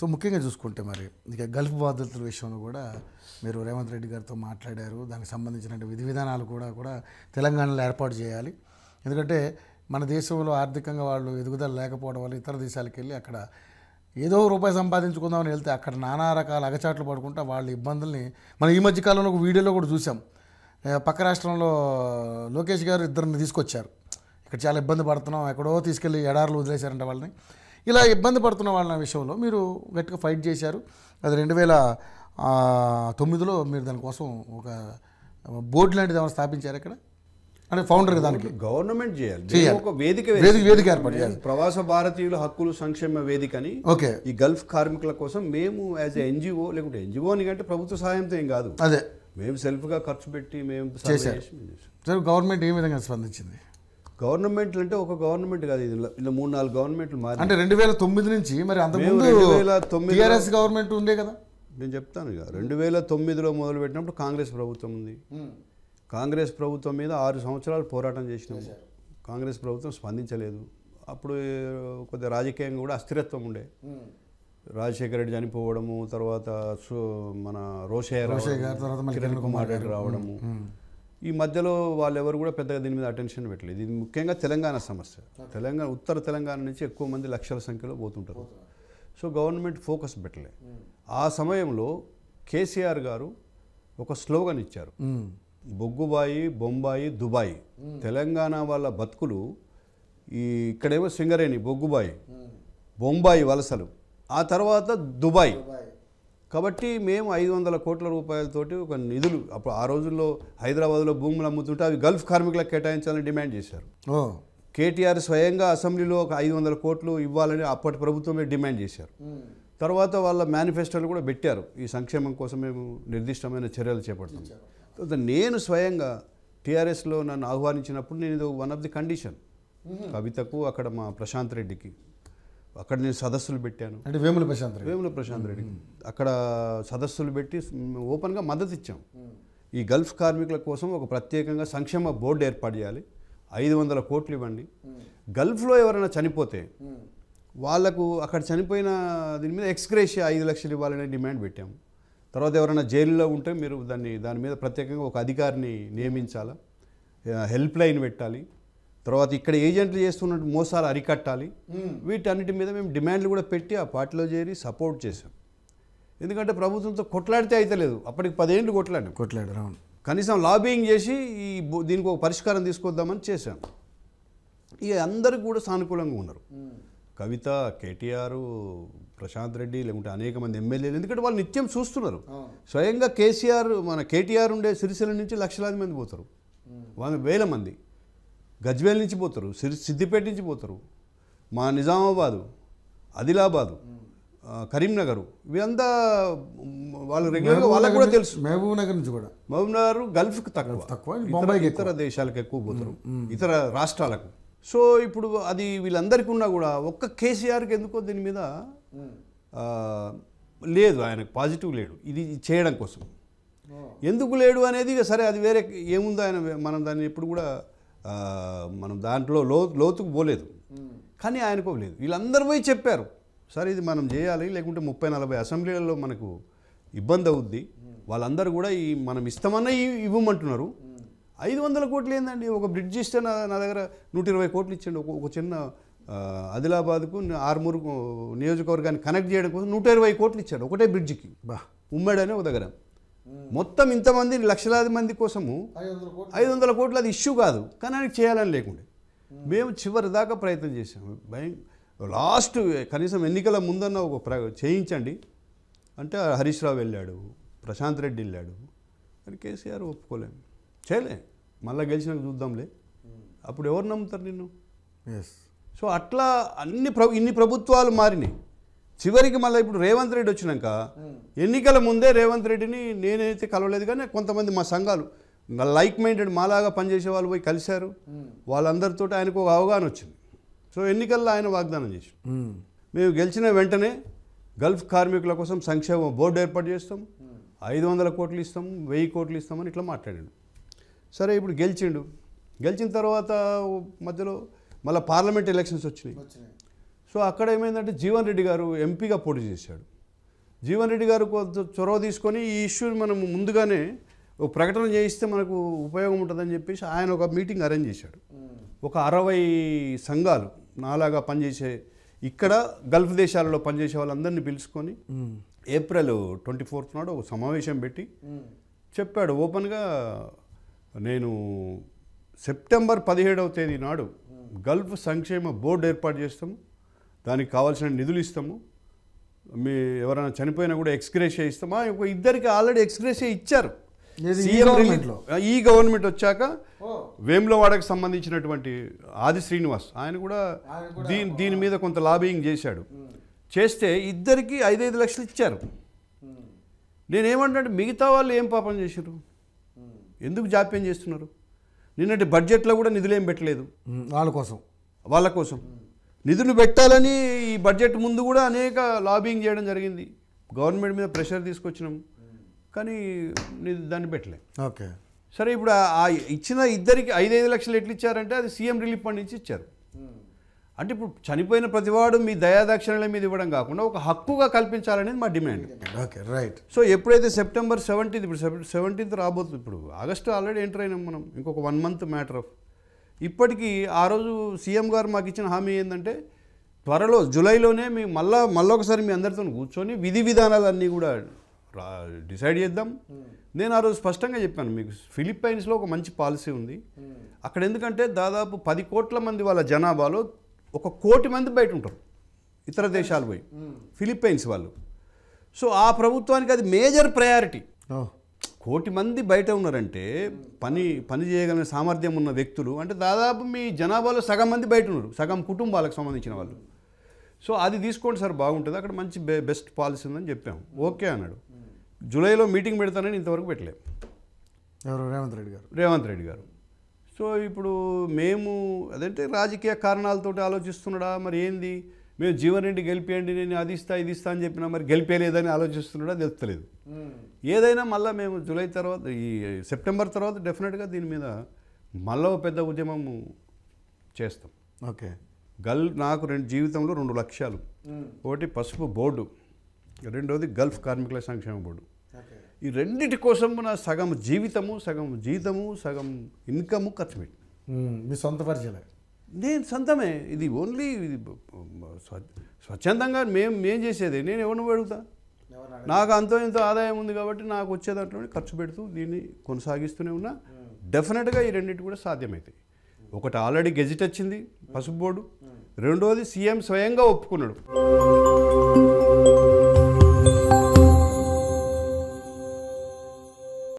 So ముఖ్యంగా చూసుకుంటే మరి ఇక గల్ఫ్ బాధితుల విషయంలో కూడా మీరు రేవంత్ రెడ్డి గారితో మాట్లాడారు దానికి సంబంధించిన విధి విధానాలు కూడా కూడా తెలంగాణలో ఏర్పాటు చేయాలి ఎందుకంటే మన దేశంలో ఆర్థికంగా వాళ్ళు ఎదుగుదల లేకపోవడం వల్ల ఇతర దేశాలకు వెళ్ళి అక్కడ ఏదో రూపాయి సంపాదించుకుందామని వెళ్తే అక్కడ నానా రకాల అగచాట్లు పడుకుంటా వాళ్ళ ఇబ్బందుల్ని మనం ఈ మధ్యకాలంలో ఒక వీడియోలో కూడా చూసాం పక్క రాష్ట్రంలో లోకేష్ గారు ఇద్దరిని తీసుకొచ్చారు ఇక్కడ చాలా ఇబ్బంది పడుతున్నాం ఎక్కడో తీసుకెళ్ళి ఎడారులు వదిలేశారంట వాళ్ళని ఇలా ఇబ్బంది పడుతున్న వాళ్ళ విషయంలో మీరు గట్టిగా ఫైట్ చేశారు అది రెండు వేల తొమ్మిదిలో మీరు దానికోసం ఒక బోర్డు లాంటిది ఏమైనా స్థాపించారు అక్కడ అంటే ఫౌండర్ దానికి గవర్నమెంట్ చేయాలి వేదిక వేదిక ఏర్పాటు చేయాలి ప్రవాస భారతీయుల హక్కులు సంక్షేమ వేదిక అని ఓకే ఈ గల్ఫ్ కార్మికుల కోసం మేము యాజ్ ఎన్జిఓ లేకుంటే ఎన్జిఓ అని కంటే ప్రభుత్వ సహాయంతో ఏం కాదు అదే మేము సెల్ఫ్గా ఖర్చు పెట్టి మేము సార్ గవర్నమెంట్ ఏ విధంగా స్పందించింది గవర్నమెంట్లు అంటే ఒక గవర్నమెంట్ కాదు ఇది ఇలా మూడు నాలుగు గవర్నమెంట్లు మారి అంటే రెండు వేల తొమ్మిది నుంచి మరి రెండు వేల తొమ్మిది టీఆర్ఎస్ గవర్నమెంట్ ఉండే కదా నేను చెప్తాను ఇక రెండు వేల తొమ్మిదిలో మొదలుపెట్టినప్పుడు కాంగ్రెస్ ప్రభుత్వం ఉంది కాంగ్రెస్ ప్రభుత్వం మీద ఆరు సంవత్సరాలు పోరాటం చేసినాము కాంగ్రెస్ ప్రభుత్వం స్పందించలేదు అప్పుడు కొద్దిగా రాజకీయంగా కూడా అస్థిరత్వం ఉండే రాజశేఖర రెడ్డి చనిపోవడము తర్వాత మన రోషయ్య రావడము కిరణ్ కుమార్ రెడ్డి రావడము ఈ మధ్యలో వాళ్ళెవరు కూడా పెద్దగా దీని మీద అటెన్షన్ పెట్టలేదు ఇది ముఖ్యంగా తెలంగాణ సమస్య తెలంగాణ ఉత్తర తెలంగాణ నుంచి ఎక్కువ మంది లక్షల సంఖ్యలో పోతుంటారు సో గవర్నమెంట్ ఫోకస్ పెట్టలే ఆ సమయంలో కేసీఆర్ గారు ఒక స్లోగన్ ఇచ్చారు బొగ్గుబాయి బొంబాయి దుబాయ్ తెలంగాణ వాళ్ళ బతుకులు ఈ ఇక్కడేమో సింగరేణి బొగ్గుబాయి బొంబాయి వలసలు ఆ తర్వాత దుబాయ్ కాబట్టి మేము ఐదు వందల కోట్ల రూపాయలతోటి ఒక నిధులు అప్పుడు ఆ రోజుల్లో హైదరాబాద్లో భూములు అమ్ముతుంటే అవి గల్ఫ్ కార్మికులకు కేటాయించాలని డిమాండ్ చేశారు కేటీఆర్ స్వయంగా అసెంబ్లీలో ఒక ఐదు వందల కోట్లు ఇవ్వాలని అప్పటి ప్రభుత్వమే డిమాండ్ చేశారు తర్వాత వాళ్ళ మేనిఫెస్టోలు కూడా పెట్టారు ఈ సంక్షేమం కోసం మేము నిర్దిష్టమైన చర్యలు చేపడతాం తర్వాత నేను స్వయంగా టీఆర్ఎస్లో నన్ను ఆహ్వానించినప్పుడు నేను ఇది వన్ ఆఫ్ ది కండిషన్ కవితకు అక్కడ మా ప్రశాంత్ రెడ్డికి అక్కడ నేను సదస్సులు పెట్టాను అంటే వేముల ప్రశాంత్ రెడ్డి వేముల ప్రశాంత్ రెడ్డి అక్కడ సదస్సులు పెట్టి ఓపెన్గా మద్దతు ఇచ్చాం ఈ గల్ఫ్ కార్మికుల కోసం ఒక ప్రత్యేకంగా సంక్షేమ బోర్డు ఏర్పాటు చేయాలి ఐదు వందల కోట్లు ఇవ్వండి గల్ఫ్లో ఎవరైనా చనిపోతే వాళ్లకు అక్కడ చనిపోయిన దీని మీద ఎక్స్గ్రేషియా ఐదు లక్షలు ఇవ్వాలనే డిమాండ్ పెట్టాము తర్వాత ఎవరైనా జైల్లో ఉంటే మీరు దాన్ని దాని మీద ప్రత్యేకంగా ఒక అధికారిని నియమించాలా హెల్ప్ లైన్ పెట్టాలి తర్వాత ఇక్కడ ఏజెంట్లు చేస్తున్న మోసాలు అరికట్టాలి వీటన్నిటి మీద మేము డిమాండ్లు కూడా పెట్టి ఆ పార్టీలో చేరి సపోర్ట్ చేసాం ఎందుకంటే ప్రభుత్వంతో కొట్లాడితే అయితే లేదు అప్పటికి పదేళ్ళు కొట్లాడాం కొట్లాడారు అవును కనీసం లాబింగ్ చేసి ఈ దీనికి ఒక పరిష్కారం తీసుకొద్దామని చేశాం ఇక అందరూ కూడా సానుకూలంగా ఉన్నారు కవిత కేటీఆర్ ప్రశాంత్ రెడ్డి లేకుంటే అనేక మంది ఎమ్మెల్యేలు ఎందుకంటే వాళ్ళు నిత్యం చూస్తున్నారు స్వయంగా కేసీఆర్ మన కేటీఆర్ ఉండే సిరిసిల నుంచి లక్షలాది మంది పోతారు వాళ్ళ వేల మంది గజ్వేల్ నుంచి పోతారు సిరి సిద్దిపేట నుంచి పోతారు మా నిజామాబాదు ఆదిలాబాదు కరీంనగర్ వీళ్ళంతా వాళ్ళు రెగ్యులర్గా వాళ్ళకి కూడా తెలుసు మహబూబ్ నగర్ నుంచి కూడా మహబూబ్ నగర్ గల్ఫ్కి తక్కువ తక్కువ ఇతర దేశాలకు ఎక్కువ పోతారు ఇతర రాష్ట్రాలకు సో ఇప్పుడు అది వీళ్ళందరికీ ఉన్నా కూడా ఒక్క కేసీఆర్కి ఎందుకో దీని మీద లేదు ఆయనకు పాజిటివ్ లేడు ఇది చేయడం కోసం ఎందుకు లేడు అనేది సరే అది వేరే ఏముందో ఆయన మనం దాన్ని ఎప్పుడు కూడా మనం దాంట్లో లో లోతుకు పోలేదు కానీ ఆయనకు లేదు వీళ్ళందరూ పోయి చెప్పారు సరే ఇది మనం చేయాలి లేకుంటే ముప్పై నలభై అసెంబ్లీలలో మనకు ఇబ్బంది అవుద్ది వాళ్ళందరూ కూడా ఈ మనం ఇస్తామన్నా ఇవ్వమంటున్నారు ఐదు వందల కోట్లు ఏందండి ఒక బ్రిడ్జ్ ఇస్తే నా నా దగ్గర నూట ఇరవై కోట్లు ఇచ్చాడు ఒక చిన్న ఆదిలాబాద్కు ఆరుమూరు నియోజకవర్గాన్ని కనెక్ట్ చేయడం కోసం నూట ఇరవై కోట్లు ఇచ్చాడు ఒకటే బ్రిడ్జికి బా అనే ఒక దగ్గర మొత్తం ఇంతమంది లక్షలాది మంది కోసము ఐదు వందల కోట్లు అది ఇష్యూ కాదు కానీ ఆయనకి చేయాలని లేకుండే మేము చివరి దాకా ప్రయత్నం చేసాము భయం లాస్ట్ కనీసం ఎన్నికల ముందన్న ఒక ప్ర చేయించండి అంటే హరీష్ రావు వెళ్ళాడు ప్రశాంత్ రెడ్డి వెళ్ళాడు అని కేసీఆర్ ఒప్పుకోలేము చేయలే మళ్ళీ గెలిచినాక చూద్దాంలే అప్పుడు ఎవరు నమ్ముతారు నిన్ను సో అట్లా అన్ని ప్ర ఇన్ని ప్రభుత్వాలు మారినాయి చివరికి మళ్ళీ ఇప్పుడు రేవంత్ రెడ్డి వచ్చినాక ఎన్నికల ముందే రేవంత్ రెడ్డిని నేనైతే కలవలేదు కానీ కొంతమంది మా సంఘాలు లైక్ మైండెడ్ మాలాగా పనిచేసే వాళ్ళు పోయి కలిశారు వాళ్ళందరితో ఆయనకు ఒక అవగాహన వచ్చింది సో ఎన్నికల్లో ఆయన వాగ్దానం చేసి మేము గెలిచిన వెంటనే గల్ఫ్ కార్మికుల కోసం సంక్షేమ బోర్డు ఏర్పాటు చేస్తాం ఐదు వందల కోట్లు ఇస్తాం వెయ్యి కోట్లు ఇస్తామని ఇట్లా మాట్లాడాడు సరే ఇప్పుడు గెలిచిండు గెలిచిన తర్వాత మధ్యలో మళ్ళీ పార్లమెంట్ ఎలక్షన్స్ వచ్చినాయి సో అక్కడ ఏమైందంటే జీవన్ రెడ్డి గారు ఎంపీగా పోటీ చేశాడు జీవన్ రెడ్డి గారు కొంత చొరవ తీసుకొని ఈ ఇష్యూని మనం ముందుగానే ఒక ప్రకటన చేయిస్తే మనకు ఉపయోగం ఉంటుందని చెప్పేసి ఆయన ఒక మీటింగ్ అరేంజ్ చేశాడు ఒక అరవై సంఘాలు నాలాగా పనిచేసే ఇక్కడ గల్ఫ్ దేశాలలో పనిచేసే వాళ్ళందరినీ పిలుచుకొని ఏప్రిల్ ట్వంటీ ఫోర్త్ నాడు ఒక సమావేశం పెట్టి చెప్పాడు ఓపెన్గా నేను సెప్టెంబర్ పదిహేడవ తేదీ నాడు గల్ఫ్ సంక్షేమ బోర్డు ఏర్పాటు చేస్తాము దానికి కావాల్సిన నిధులు ఇస్తాము మీ ఎవరైనా చనిపోయినా కూడా ఎక్స్గ్రేషియా ఇస్తామా ఇద్దరికి ఆల్రెడీ ఎక్స్గ్రేషియా ఇచ్చారు ఈ గవర్నమెంట్ వచ్చాక వేములవాడకు సంబంధించినటువంటి ఆది శ్రీనివాస్ ఆయన కూడా దీని దీని మీద కొంత లాబింగ్ చేశాడు చేస్తే ఇద్దరికి ఐదైదు లక్షలు ఇచ్చారు నేనేమంటే మిగతా వాళ్ళు ఏం పాపం చేశారు ఎందుకు జాప్యం చేస్తున్నారు నిన్నటి బడ్జెట్లో కూడా నిధులేం పెట్టలేదు వాళ్ళ కోసం వాళ్ళ కోసం నిధులు పెట్టాలని ఈ బడ్జెట్ ముందు కూడా అనేక లాబింగ్ చేయడం జరిగింది గవర్నమెంట్ మీద ప్రెషర్ తీసుకొచ్చినాం కానీ దాన్ని పెట్టలే ఓకే సరే ఇప్పుడు ఆ ఇచ్చిన ఇద్దరికి ఐదు ఐదు లక్షలు ఎట్లు ఇచ్చారంటే అది సీఎం రిలీఫ్ ఫండ్ నుంచి ఇచ్చారు అంటే ఇప్పుడు చనిపోయిన ప్రతివాడు మీ దయాదాక్షిణల మీద ఇవ్వడం కాకుండా ఒక హక్కుగా కల్పించాలనేది మా డిమాండ్ ఓకే రైట్ సో ఎప్పుడైతే సెప్టెంబర్ సెవెంటీన్త్ ఇప్పుడు సెవెంటీన్త్ రాబోతుంది ఇప్పుడు ఆగస్టు ఆల్రెడీ ఎంటర్ అయినాం మనం ఇంకొక వన్ మంత్ మ్యాటర్ ఆఫ్ ఇప్పటికీ ఆ రోజు సీఎం గారు మాకు ఇచ్చిన హామీ ఏంటంటే త్వరలో జూలైలోనే మీ మళ్ళా మళ్ళీ ఒకసారి మీ అందరితో కూర్చొని విధి విధానాలన్నీ కూడా డిసైడ్ చేద్దాం నేను ఆ రోజు స్పష్టంగా చెప్పాను మీకు ఫిలిప్పైన్స్లో ఒక మంచి పాలసీ ఉంది అక్కడ ఎందుకంటే దాదాపు పది కోట్ల మంది వాళ్ళ జనాభాలో ఒక కోటి మంది బయట ఉంటారు ఇతర దేశాలు పోయి ఫిలిప్పైన్స్ వాళ్ళు సో ఆ ప్రభుత్వానికి అది మేజర్ ప్రయారిటీ కోటి మంది బయట ఉన్నారంటే పని పని చేయగలిగిన సామర్థ్యం ఉన్న వ్యక్తులు అంటే దాదాపు మీ జనాభాలో సగం మంది బయట ఉన్నారు సగం కుటుంబాలకు సంబంధించిన వాళ్ళు సో అది తీసుకోండి సార్ బాగుంటుంది అక్కడ మంచి బె బెస్ట్ పాలసీ ఉందని చెప్పాము ఓకే అన్నాడు జూలైలో మీటింగ్ పెడతానని ఇంతవరకు పెట్టలేదు ఎవరు రేవంత్ రెడ్డి గారు రేవంత్ రెడ్డి గారు సో ఇప్పుడు మేము అదంటే రాజకీయ కారణాలతో ఆలోచిస్తున్నాడా మరి ఏంది మేము జీవన్ రెడ్డి గెలిపేయండి నేను అది ఇస్తా ఇది ఇస్తా అని చెప్పినా మరి గెలిపేయలేదని ఆలోచిస్తున్నాడా తెలుస్తలేదు ఏదైనా మళ్ళీ మేము జూలై తర్వాత ఈ సెప్టెంబర్ తర్వాత డెఫినెట్గా దీని మీద మళ్ళీ పెద్ద ఉద్యమం చేస్తాం ఓకే గల్ నాకు రెండు జీవితంలో రెండు లక్ష్యాలు ఒకటి పసుపు బోర్డు రెండవది గల్ఫ్ కార్మికుల సంక్షేమ బోర్డు ఈ రెండింటి కోసం నా సగం జీవితము సగం జీతము సగం ఇన్కము ఖర్చు పెట్టి మీ సొంత పరిచయం నేను సొంతమే ఇది ఓన్లీ స్వచ్ఛందంగా మేము మేం చేసేది నేను ఎవరిని అడుగుతా నాకు అంతో ఇంత ఆదాయం ఉంది కాబట్టి నాకు వచ్చే దాంట్లో ఖర్చు పెడుతూ దీన్ని కొనసాగిస్తూనే ఉన్నా డెఫినెట్గా hmm. ఈ రెండింటి కూడా సాధ్యమవుతాయి hmm. ఒకటి ఆల్రెడీ గెజిట్ వచ్చింది పసుపు బోర్డు hmm. రెండోది సీఎం స్వయంగా ఒప్పుకున్నాడు